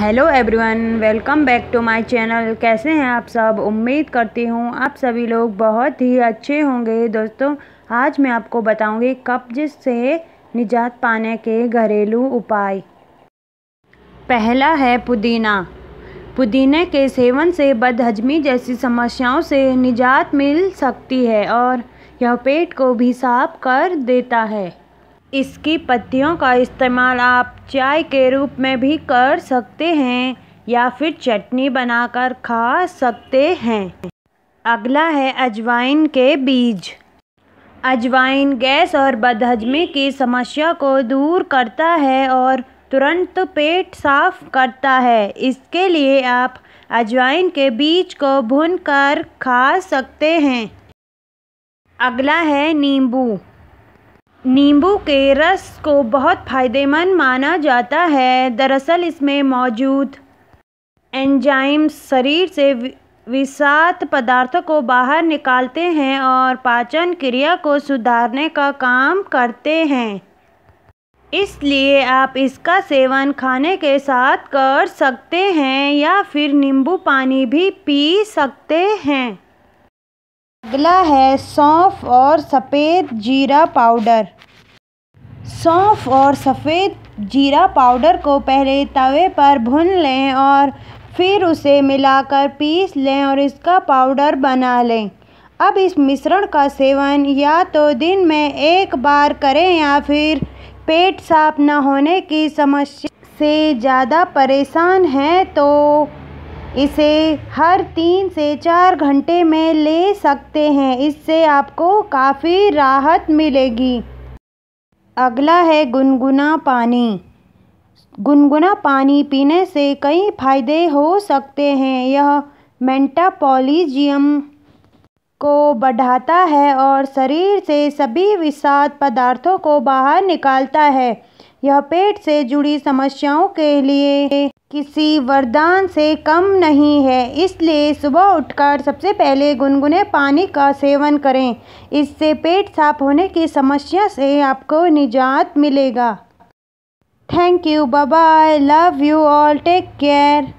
hello everyone welcome back to my channel कैसे हैं आप सब उम्मीद करती हूँ आप सभी लोग बहुत ही अच्छे होंगे दोस्तों आज मैं आपको बताऊँगी कब्ज से निजात पाने के घरेलू उपाय पहला है पुदीना पुदीने के सेवन से बदहजमी जैसी समस्याओं से निजात मिल सकती है और यह पेट को भी साफ कर देता है इसकी पत्तियों का इस्तेमाल आप चाय के रूप में भी कर सकते हैं या फिर चटनी बनाकर खा सकते हैं अगला है अजवाइन के बीज अजवाइन गैस और बदहजमी की समस्या को दूर करता है और तुरंत पेट साफ करता है इसके लिए आप अजवाइन के बीज को भुनकर कर खा सकते हैं अगला है नींबू नींबू के रस को बहुत फायदेमंद माना जाता है दरअसल इसमें मौजूद एंजाइम्स शरीर से विषात पदार्थों को बाहर निकालते हैं और पाचन क्रिया को सुधारने का काम करते हैं इसलिए आप इसका सेवन खाने के साथ कर सकते हैं या फिर नींबू पानी भी पी सकते हैं अगला है सौंफ और सफ़ेद जीरा पाउडर सौंफ और सफ़ेद जीरा पाउडर को पहले तवे पर भून लें और फिर उसे मिलाकर पीस लें और इसका पाउडर बना लें अब इस मिश्रण का सेवन या तो दिन में एक बार करें या फिर पेट साफ न होने की समस्या से ज़्यादा परेशान हैं तो इसे हर तीन से चार घंटे में ले सकते हैं इससे आपको काफ़ी राहत मिलेगी अगला है गुनगुना पानी गुनगुना पानी पीने से कई फ़ायदे हो सकते हैं यह मेंटापोलिजियम को बढ़ाता है और शरीर से सभी विषाद पदार्थों को बाहर निकालता है यह पेट से जुड़ी समस्याओं के लिए किसी वरदान से कम नहीं है इसलिए सुबह उठकर सबसे पहले गुनगुने पानी का सेवन करें इससे पेट साफ होने की समस्या से आपको निजात मिलेगा thank you bye love you all take care